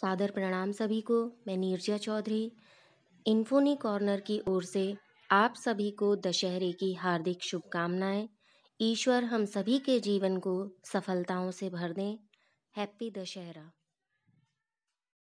सादर प्रणाम सभी को मैं नीरजा चौधरी इन्फोनी कॉर्नर की ओर से आप सभी को दशहरे की हार्दिक शुभकामनाएं ईश्वर हम सभी के जीवन को सफलताओं से भर दें हैप्पी दशहरा